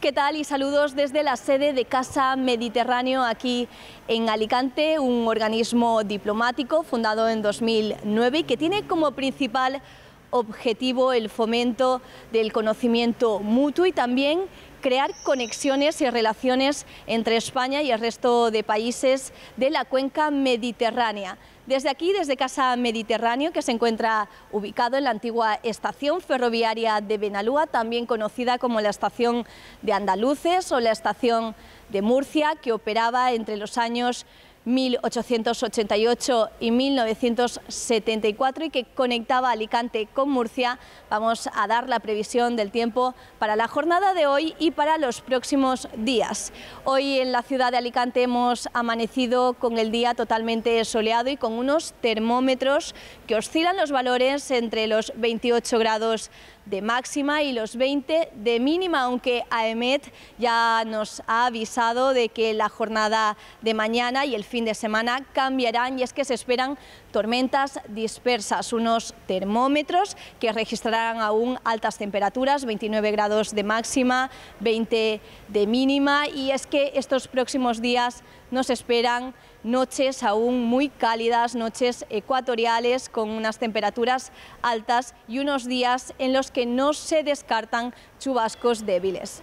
¿Qué tal? Y saludos desde la sede de Casa Mediterráneo aquí en Alicante, un organismo diplomático fundado en 2009 y que tiene como principal objetivo el fomento del conocimiento mutuo y también crear conexiones y relaciones entre España y el resto de países de la cuenca mediterránea. Desde aquí, desde Casa Mediterráneo, que se encuentra ubicado en la antigua estación ferroviaria de Benalúa, también conocida como la estación de Andaluces o la estación de Murcia, que operaba entre los años 1888 y 1974 y que conectaba Alicante con Murcia. Vamos a dar la previsión del tiempo para la jornada de hoy y para los próximos días. Hoy en la ciudad de Alicante hemos amanecido con el día totalmente soleado y con unos termómetros que oscilan los valores entre los 28 grados de máxima y los 20 de mínima, aunque AEMET ya nos ha avisado de que la jornada de mañana y el fin de semana cambiarán y es que se esperan tormentas dispersas, unos termómetros que registrarán aún altas temperaturas, 29 grados de máxima, 20 de mínima y es que estos próximos días nos esperan noches aún muy cálidas, noches ecuatoriales con unas temperaturas altas y unos días en los que no se descartan chubascos débiles.